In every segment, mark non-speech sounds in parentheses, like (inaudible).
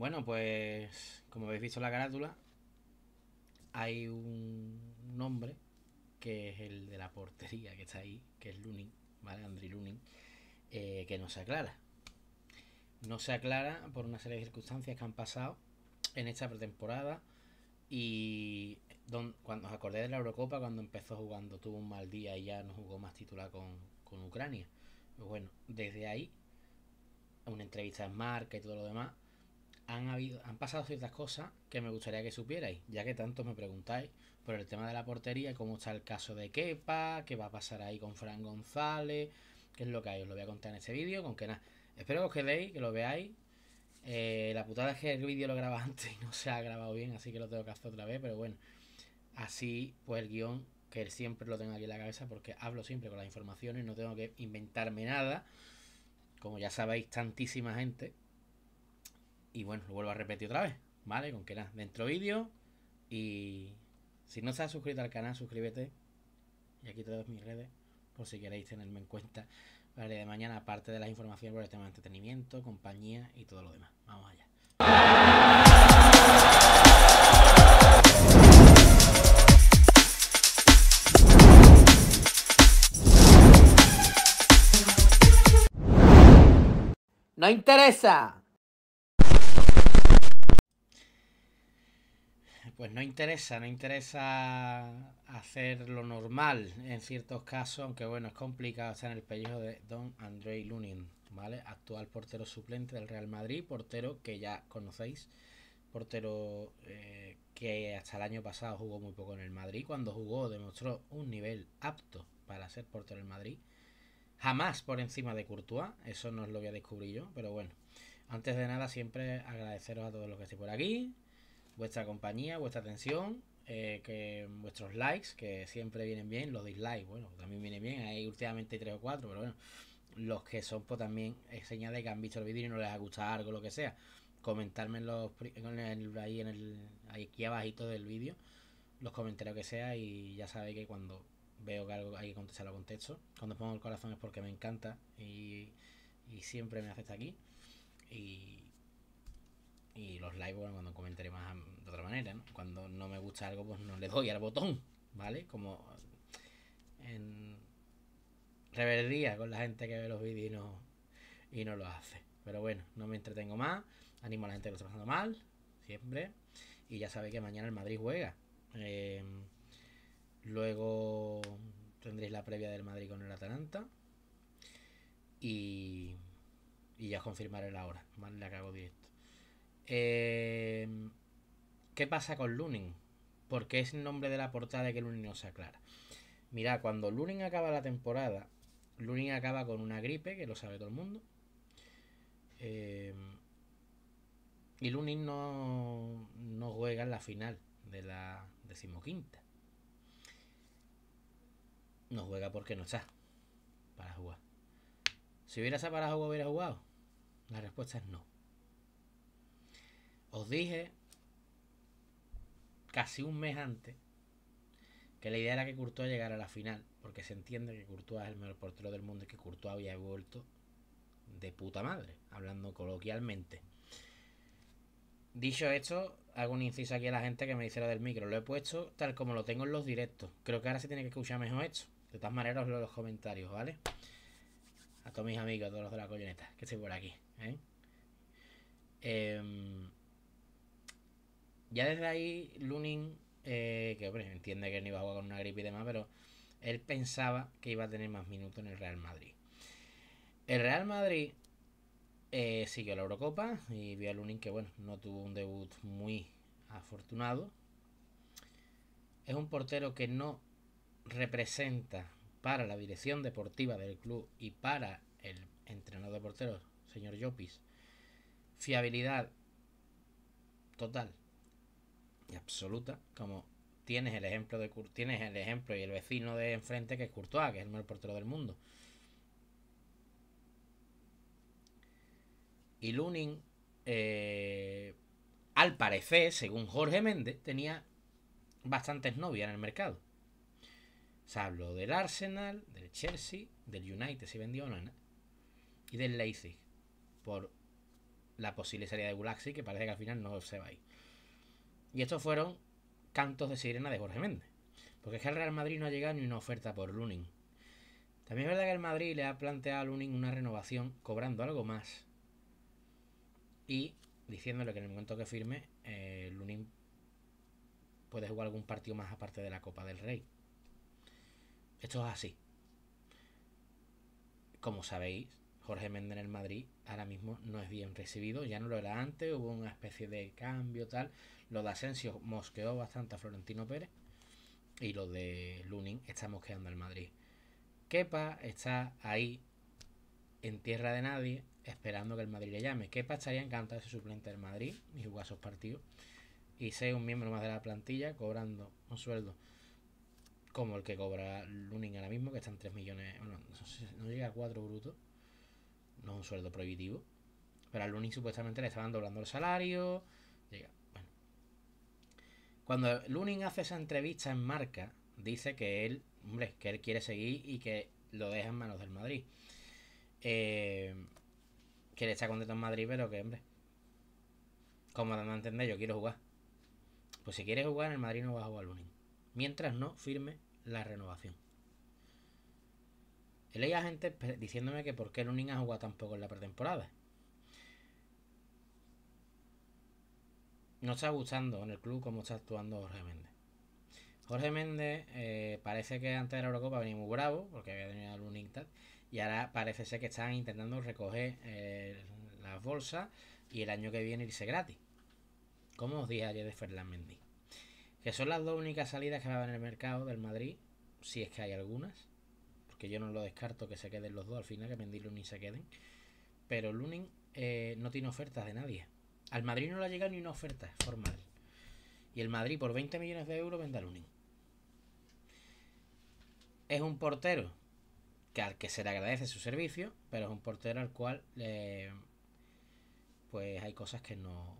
Bueno, pues como habéis visto la carátula, hay un nombre que es el de la portería que está ahí, que es Lunin, ¿vale? Andri Lunin, eh, que no se aclara. No se aclara por una serie de circunstancias que han pasado en esta pretemporada y don, cuando os acordé de la Eurocopa, cuando empezó jugando, tuvo un mal día y ya no jugó más titular con, con Ucrania. Pues bueno, desde ahí, una entrevista en marca y todo lo demás, han, habido, han pasado ciertas cosas que me gustaría que supierais, ya que tanto me preguntáis por el tema de la portería, cómo está el caso de Kepa, qué va a pasar ahí con Fran González, qué es lo que hay. Os lo voy a contar en este vídeo, con que nada. Espero que os quedéis, que lo veáis. Eh, la putada es que el vídeo lo grabé (laughs) antes y no se ha grabado bien, así que lo tengo que hacer otra vez, pero bueno. Así, pues el guión, que siempre lo tengo aquí en la cabeza, porque hablo siempre con las informaciones, no tengo que inventarme nada. Como ya sabéis, tantísima gente y bueno, lo vuelvo a repetir otra vez, ¿vale? Con que nada, dentro vídeo. Y si no se has suscrito al canal, suscríbete. Y aquí te doy mis redes, por si queréis tenerme en cuenta para de mañana, aparte de las informaciones por el tema de entretenimiento, compañía y todo lo demás. Vamos allá. No interesa. pues no interesa, no interesa hacer lo normal en ciertos casos, aunque bueno, es complicado estar en el pellejo de Don André Lunin, ¿vale? Actual portero suplente del Real Madrid, portero que ya conocéis, portero eh, que hasta el año pasado jugó muy poco en el Madrid, cuando jugó demostró un nivel apto para ser portero del Madrid, jamás por encima de Courtois, eso no es lo voy a descubrir yo, pero bueno, antes de nada siempre agradeceros a todos los que estéis por aquí vuestra compañía, vuestra atención, eh, que vuestros likes, que siempre vienen bien, los dislikes, bueno, también vienen bien, hay últimamente tres o cuatro, pero bueno, los que son, pues también es señal de que han visto el vídeo y no les ha gustado algo, lo que sea. Comentarme en los, el, ahí en el, aquí abajito del vídeo, los comentarios que sea y ya sabéis que cuando veo que algo hay que contestarlo lo cuando pongo el corazón es porque me encanta y, siempre me hace aquí. Y y los likes bueno, cuando comentaré más de otra manera, ¿no? Cuando no me gusta algo, pues no le doy al botón, ¿vale? Como en reverdía con la gente que ve los vídeos y no, y no lo hace. Pero bueno, no me entretengo más. Animo a la gente que lo está pasando mal, siempre. Y ya sabéis que mañana el Madrid juega. Em, luego tendréis la previa del Madrid con el Atalanta. Y, y ya os confirmaré la hora, ¿vale? La cago directo. Em, ¿Qué pasa con Lunin? Porque es el nombre de la portada que Lunin no se aclara. Mira, cuando Lunin acaba la temporada, Lunin acaba con una gripe, que lo sabe todo el mundo. Em, y Lunin no, no juega en la final de la decimoquinta. No juega porque no está para jugar. Si hubiera estado para jugar, hubiera jugado. La respuesta es no. Os dije casi un mes antes que la idea era que Courtois llegara a la final, porque se entiende que Courtois es el mejor portero del mundo y que Courtois había vuelto de puta madre, hablando coloquialmente. Dicho esto, hago un inciso aquí a la gente que me dice lo del micro. Lo he puesto tal como lo tengo en los directos. Creo que ahora se tiene que escuchar mejor esto. De todas maneras, os los comentarios, ¿vale? A todos mis amigos, a todos los de la colloneta, que estoy por aquí. ¿eh? Em, ya desde ahí, Lunin, eh, que entiende que no iba a jugar con una gripe y demás, pero él pensaba que iba a tener más minutos en el Real Madrid. El Real Madrid eh, siguió la Eurocopa y vio a Lunin que, bueno, no tuvo un debut muy afortunado. Es un portero que no representa para la dirección deportiva del club y para el entrenador de porteros, señor Llopis, fiabilidad total absoluta, como tienes el ejemplo de tienes el ejemplo y el vecino de enfrente que es Courtois, que es el mejor portero del mundo. Y Lunin, eh, al parecer, según Jorge Méndez, tenía bastantes novias en el mercado. Se habló del Arsenal, del Chelsea, del United, si vendió una, y del Leipzig, por la posible salida de Gulaxi, que parece que al final no se va a ir. Y estos fueron cantos de sirena de Jorge Méndez. Porque es que el Real Madrid no ha llegado ni una oferta por Lunin. También es verdad que el Madrid le ha planteado a Lunin una renovación cobrando algo más. Y diciéndole que en el momento que firme, eh, Lunin puede jugar algún partido más aparte de la Copa del Rey. Esto es así. Como sabéis, Jorge Méndez en el Madrid ahora mismo no es bien recibido, ya no lo era antes, hubo una especie de cambio tal. Lo de Asensio mosqueó bastante a Florentino Pérez y lo de Lunin está mosqueando al Madrid. Kepa está ahí en tierra de nadie esperando que el Madrid le llame. Kepa estaría encantado de ser suplente del Madrid y jugar sus partidos y ser un miembro más de la plantilla cobrando un sueldo como el que cobra Lunin ahora mismo, que están 3 millones, bueno, no, no llega a 4 brutos no un sueldo prohibitivo. Pero a Lunin supuestamente le estaban doblando el salario. Bueno. Cuando Lunin hace esa entrevista en marca, dice que él, hombre, que él quiere seguir y que lo deja en manos del Madrid. Eh, que le está contento en Madrid, pero que, hombre, como dando a entender, yo quiero jugar. Pues si quieres jugar en el Madrid no vas a jugar Lunin. Mientras no firme la renovación. He a gente diciéndome que por qué Lunin ha jugado tan poco en la pretemporada. No está gustando en el club cómo está actuando Jorge Méndez. Jorge Méndez eh, parece que antes de la Eurocopa venía muy bravo porque había tenido a Lunin y ahora parece ser que están intentando recoger eh, las bolsas y el año que viene irse gratis. Como os dije ayer de Fernández Mendy. Que son las dos únicas salidas que va a haber en el mercado del Madrid, si es que hay algunas que yo no lo descarto que se queden los dos al final, que Mendy y Lunin se queden. Pero Lunin eh, no tiene ofertas de nadie. Al Madrid no le ha llegado ni una oferta formal. Y el Madrid por 20 millones de euros vende a Lunin. Es un portero que al que se le agradece su servicio, pero es un portero al cual eh, pues hay cosas que no,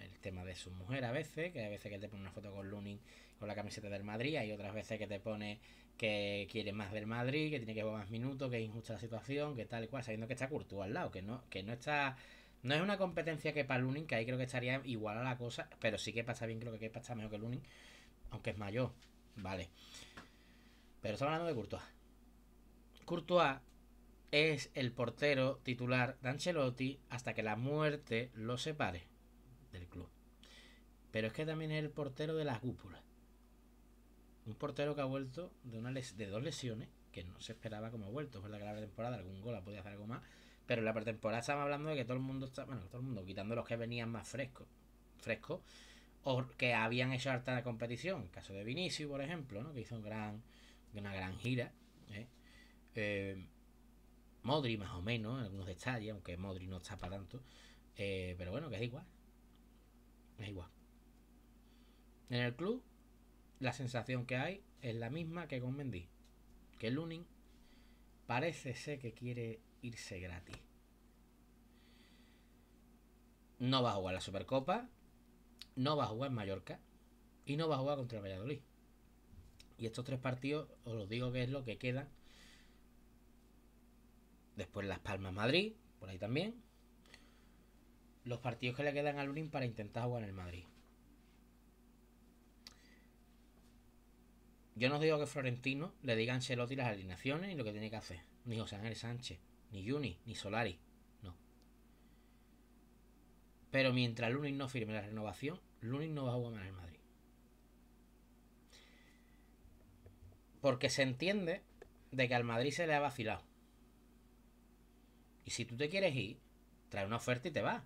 el tema de su mujer a veces, que hay veces que te pone una foto con Lunin con la camiseta del Madrid, hay otras veces que te pone que quiere más del Madrid, que tiene que jugar más minutos, que es injusta la situación, que tal y cual, sabiendo que está Courtois al lado, que no, que no está... No es una competencia que para Lunin, que ahí creo que estaría igual a la cosa, pero sí que pasa bien, creo que pasa pasa mejor que Lunin, aunque es mayor, vale. Pero estamos hablando de Courtois. Courtois es el portero titular de Ancelotti hasta que la muerte lo separe del club. Pero es que también es el portero de las cúpulas. Un portero que ha vuelto de, una de dos lesiones, que no se esperaba como ha vuelto. Es verdad que la pretemporada algún gol ha podido hacer algo más. Pero en la pretemporada estaba hablando de que todo el mundo está, bueno, todo el mundo, quitando los que venían más frescos, frescos, o que habían hecho harta la competición. El caso de Vinicius, por ejemplo, que hizo un gran, una gran gira. ¿eh? Eh, Modri, más o menos, en algunos detalles, aunque Modri no está para tanto. Eh, pero bueno, que es igual. Es igual. En el club, la sensación que hay es la misma que con Mendy. Que Lunin parece ser que quiere irse gratis. No va a jugar la Supercopa, no va a jugar en Mallorca y no va a jugar contra Valladolid. Y estos tres partidos, os lo digo que es lo que queda. Después Las Palmas Madrid, por ahí también. Los partidos que le quedan a Lunin para intentar jugar en el Madrid. Yo no digo que Florentino le diga a Ancelotti las alineaciones y lo que tiene que hacer. Ni José Ángel Sánchez, ni Juni, ni Solari. No. Pero mientras Lunin no firme la renovación, Lunin no va a jugar en Madrid. Porque se entiende de que al Madrid se le ha vacilado. Y si tú te quieres ir, trae una oferta y te vas.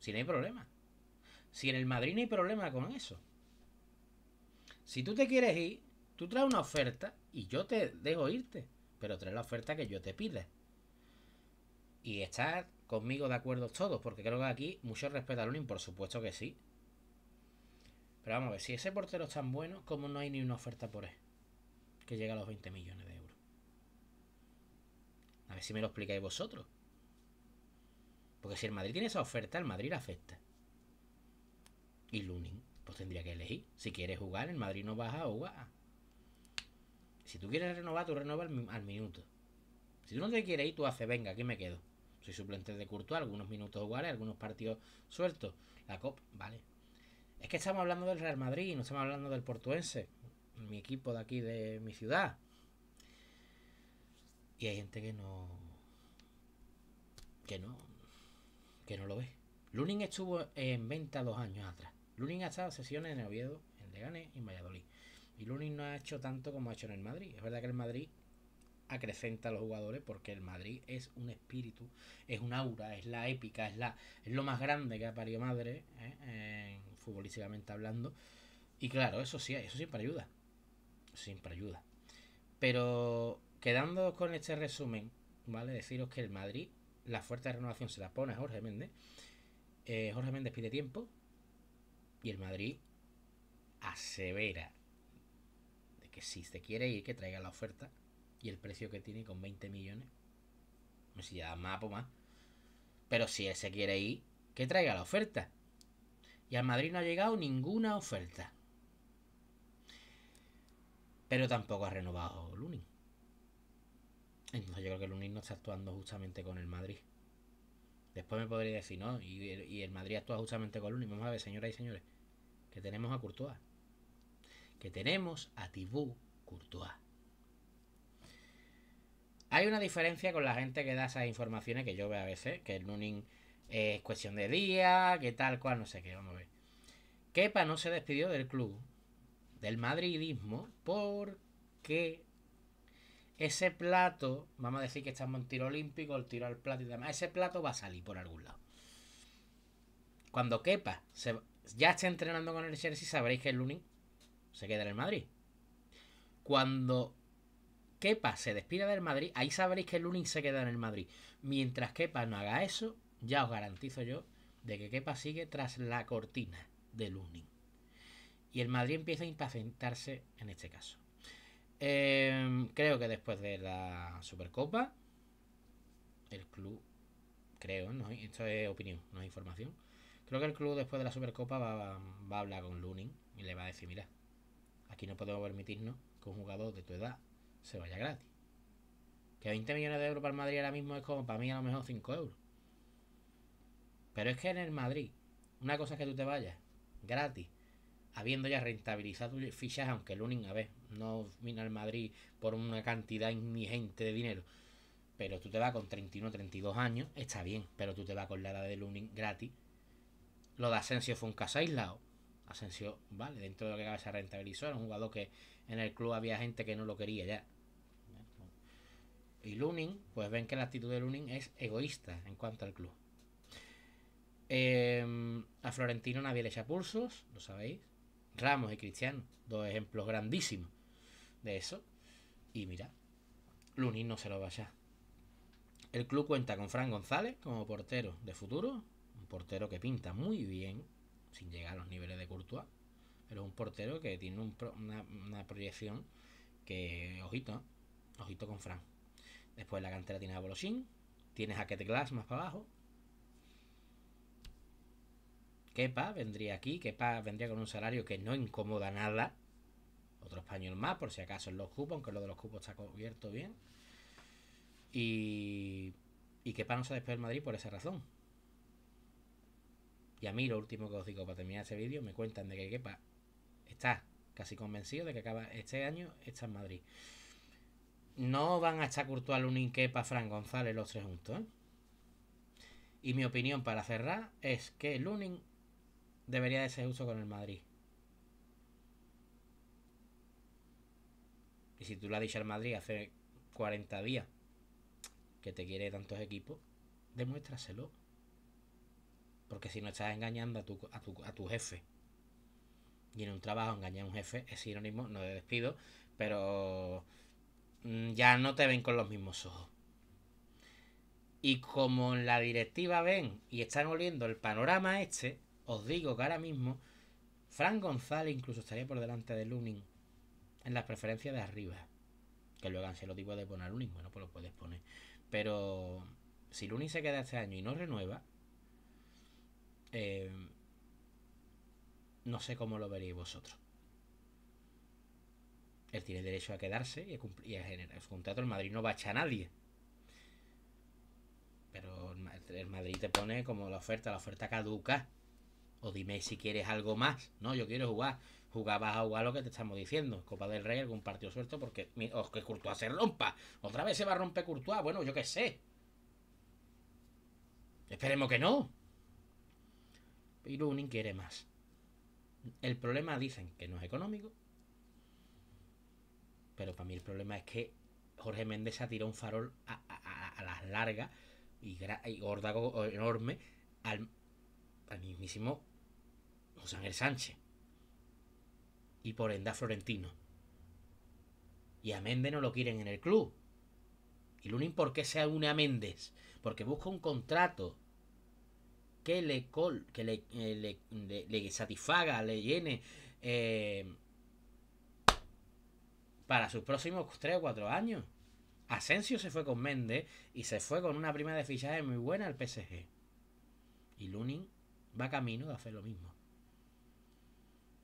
Si no hay problema. Si en el Madrid no hay problema con eso. Si tú te quieres ir, Tú traes una oferta y yo te dejo irte, pero traes la oferta que yo te pida. Y estar conmigo de acuerdo todos, porque creo que aquí mucho respeto a Lunin, por supuesto que sí. Pero vamos a ver, si ese portero es tan bueno, ¿cómo no hay ni una oferta por él? Que llega a los 20 millones de euros. A ver si me lo explicáis vosotros. Porque si el Madrid tiene esa oferta, el Madrid afecta. Y Lunin, pues tendría que elegir. Si quiere jugar, el Madrid no baja o jugar. Si tú quieres renovar, tú renovas al, minuto. Si tú no te quieres ir, tú haces, venga, aquí me quedo. Soy suplente de Courtois, algunos minutos iguales, algunos partidos sueltos. La COP, vale. Es que estamos hablando del Real Madrid, no estamos hablando del Portuense, mi equipo de aquí, de mi ciudad. Y hay gente que no. que no. que no lo ve. Lunin estuvo en venta dos años atrás. Lunin ha estado sesiones en Oviedo, en Leganés y en Valladolid. Y Lunin no ha hecho tanto como ha hecho en el Madrid. Es verdad que el Madrid acrecenta a los jugadores porque el Madrid es un espíritu, es un aura, es la épica, es la es lo más grande que ha parido madre, ¿eh? futbolísticamente hablando. Y claro, eso sí, eso siempre ayuda. Siempre ayuda. Pero quedando con este resumen, ¿vale? Deciros que el Madrid, la fuerza de renovación se la pone Jorge Méndez. Eh, Jorge Méndez pide tiempo. Y el Madrid asevera si se quiere ir, que traiga la oferta y el precio que tiene con 20 millones. No sé si ya da más o pues más. Pero si él se quiere ir, que traiga la oferta. Y al Madrid no ha llegado ninguna oferta. Pero tampoco ha renovado Lunin. Entonces yo creo que Lunin no está actuando justamente con el Madrid. Después me podría decir, no, y, y el Madrid actúa justamente con Lunin. Vamos a ver, señoras y señores, que tenemos a Courtois que tenemos a Thibaut Courtois. Hay una diferencia con la gente que da esas informaciones que yo veo a veces, que el Nuning es cuestión de día, que tal cual, no sé qué, vamos a ver. Kepa no se despidió del club, del madridismo, porque ese plato, vamos a decir que estamos en tiro olímpico, el tiro al plato y demás, ese plato va a salir por algún lado. Cuando Kepa ya esté entrenando con el Chelsea, sabréis que el Lunin se queda en el Madrid. Cuando Kepa se despida del Madrid, ahí sabréis que Lunin se queda en el Madrid. Mientras Kepa no haga eso, ya os garantizo yo de que Kepa sigue tras la cortina de Lunin. Y el Madrid empieza a impacientarse en este caso. Em, creo que después de la Supercopa, el club, creo, no, esto es opinión, no es información. Creo que el club después de la Supercopa va, va a hablar con Lunin y le va a decir, mira, Aquí no podemos permitirnos que un jugador de tu edad se vaya gratis. Que 20 millones de euros para el Madrid ahora mismo es como para mí a lo mejor 5 euros. Pero es que en el Madrid, una cosa es que tú te vayas gratis, habiendo ya rentabilizado tu fichas, aunque el Unin a ver, no vino al Madrid por una cantidad ingente de dinero. Pero tú te vas con 31, 32 años, está bien, pero tú te vas con la edad de Lunin gratis. Lo de Asensio fue un caso aislado. Asensio, vale, dentro de lo que cabe se rentabilizó. Era un jugador que en el club había gente que no lo quería ya. Y Lunin, pues ven que la actitud de Lunin es egoísta en cuanto al club. Em, a Florentino nadie le echa pulsos, lo sabéis. Ramos y Cristiano, dos ejemplos grandísimos de eso. Y mira, Lunin no se lo vaya. El club cuenta con Fran González como portero de futuro, un portero que pinta muy bien, sin llegar a los niveles de Courtois, pero es un portero que tiene una, proyección que, ojito, ¿eh? ojito con Fran. Después la cantera tiene a Bolosín, tienes a Ket Glass más para abajo. Kepa vendría aquí, Kepa vendría con un salario que no incomoda nada. Otro español más, por si acaso en los cupos, aunque lo de los cupos está cubierto bien. Y, y Kepa no se despega del Madrid por esa razón y a mí lo último que os digo para terminar este vídeo, me cuentan de que Kepa está casi convencido de que acaba este año, está en Madrid. No van a estar Courtois, Lunin, Kepa, Fran González los tres juntos. ¿eh? Y mi opinión para cerrar es que Lunin debería de ser justo con el Madrid. Y si tú lo has dicho al Madrid hace 40 días que te quiere tantos equipos, demuéstraselo. Porque si no estás engañando a tu, a tu, a tu jefe. Y en un trabajo engañar a un jefe es sinónimo, no de despido, pero mm, ya no te ven con los mismos ojos. Y como en la directiva ven y están oliendo el panorama este, os digo que ahora mismo Fran González incluso estaría por delante de Lunin en las preferencias de arriba. Que luego se lo digo de poner Lunin, bueno, pues lo puedes poner. Pero si Lunin se queda este año y no renueva, eh, no sé cómo lo veréis vosotros. Él tiene derecho a quedarse y a, cumplir, y generar contrato. El Madrid no va a echar a nadie. Pero el Madrid te pone como la oferta, la oferta caduca. O dime si quieres algo más. No, yo quiero jugar. Jugabas a jugar lo que te estamos diciendo. Copa del Rey, algún partido suelto, porque oh, que Courtois se rompa. Otra vez se va a romper Courtois. Bueno, yo qué sé. Esperemos que no y Lunin quiere más. El problema dicen que no es económico, pero para mí el problema es que Jorge Méndez se ha tirado un farol a, a, a las largas y, gorda enorme al, al mismísimo José Ángel Sánchez y por ende Florentino. Y a Méndez no lo quieren en el club. Y Lunin, ¿por qué se une a Méndez? Porque busca un contrato que le, col, que le, eh, satisfaga, le llene eh, para sus próximos 3 o 4 años. Asensio se fue con Méndez y se fue con una prima de fichaje muy buena al PSG. Y Lunin va camino de hacer lo mismo.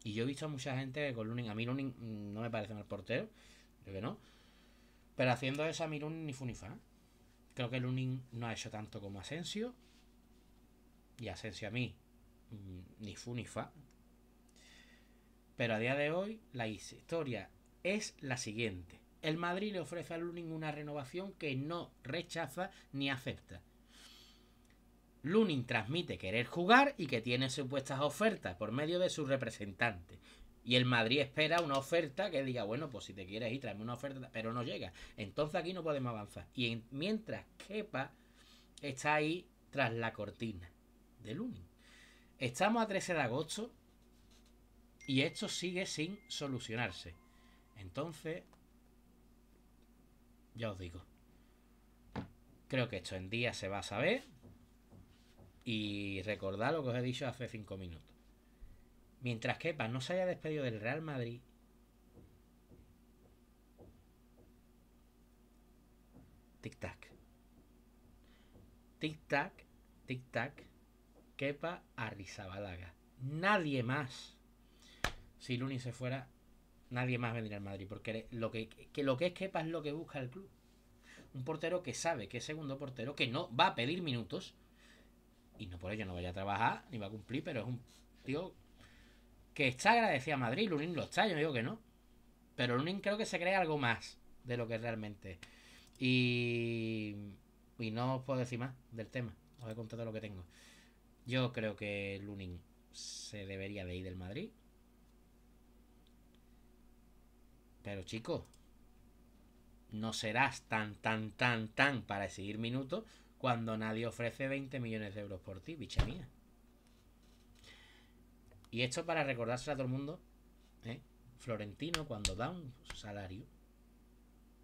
Y yo he visto a mucha gente con Lunin. A mí Lunin mm, no me parece mal portero, creo que no. Pero haciendo eso a mí Lunin ni Funifa. Creo que Lunin no ha hecho tanto como Asensio y Asensio a mí, mm, ni fu ni fa. Pero a día de hoy la historia es la siguiente. El Madrid le ofrece a Lunin una renovación que no rechaza ni acepta. Lunin transmite querer jugar y que tiene supuestas ofertas por medio de su representante. Y el Madrid espera una oferta que diga, bueno, pues si te quieres ir, tráeme una oferta, pero no llega. Entonces aquí no podemos avanzar. Y mientras Kepa está ahí tras la cortina de Estamos a 13 de agosto y esto sigue sin solucionarse. Entonces, ya os digo. Creo que esto en día se va a saber. Y recordad lo que os he dicho hace 5 minutos. Mientras que para no se haya despedido del Real Madrid, Tic-tac. Tic-tac, tic-tac. Kepa Arrizabalaga. Nadie más. Si Lunin se fuera, nadie más vendría al Madrid, porque lo que, lo que es Kepa es lo que busca el club. Un portero que sabe que es segundo portero, que no va a pedir minutos, y no por ello no vaya a trabajar, ni va a cumplir, pero es un tío que está agradecido a Madrid, Lunin lo está, yo digo que no. Pero Lunin creo que se cree algo más de lo que realmente es. Y, y no os puedo decir más del tema, os he contado lo que tengo. Yo creo que Lunin se debería de ir del Madrid. Pero chico, no serás tan, tan, tan, tan para exigir minutos cuando nadie ofrece 20 millones de euros por ti, bicha mía. Y esto para recordárselo a todo el mundo, ¿eh? Florentino cuando da un salario,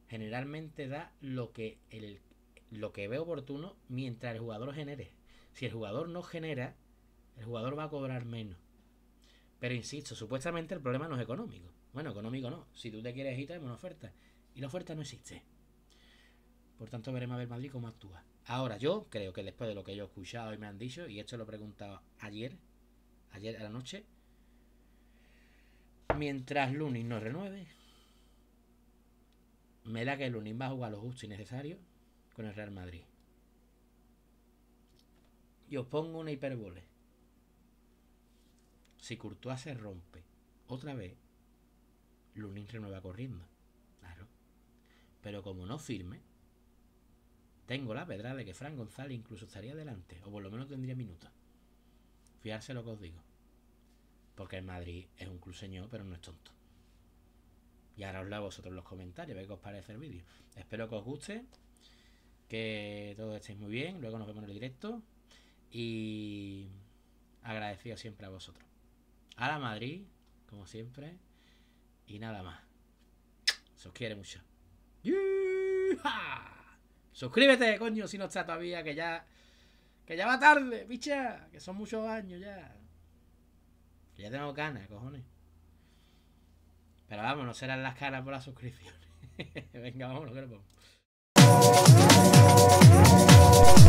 generalmente da lo que, el, lo que ve oportuno mientras el jugador genere. Si el jugador no genera, el jugador va a cobrar menos. Pero insisto, supuestamente el problema no es económico. Bueno, económico no. Si tú te quieres ir, una oferta. Y la oferta no existe. Por tanto, veremos a ver Madrid cómo actúa. Ahora, yo creo que después de lo que yo he escuchado y me han dicho, y esto lo he preguntado ayer, ayer a la noche, mientras Lunin no renueve, me da que Lunin va a jugar lo justo y necesario con el Real Madrid. Y os pongo una hipérbole. Si Courtois se rompe otra vez, Lunin renueva corriendo. Claro. Pero como no firme, tengo la pedra de que Fran González incluso estaría delante, o por lo menos tendría minutos. Fiarse lo que os digo. Porque el Madrid es un club pero no es tonto. Y ahora os leo vosotros en los comentarios, veis ver qué os parece el vídeo. Espero que os guste, que todos estéis muy bien. Luego nos vemos en el directo. Y agradecido siempre a vosotros. A la Madrid, como siempre. Y nada más. Se quiere mucho. Suscríbete, coño, si no está todavía, que ya. Que ya va tarde, picha. Que son muchos años ya. Que ya tengo ganas cojones. Pero vamos, no serán las caras por las suscripciones. (laughs) Venga, vámonos, que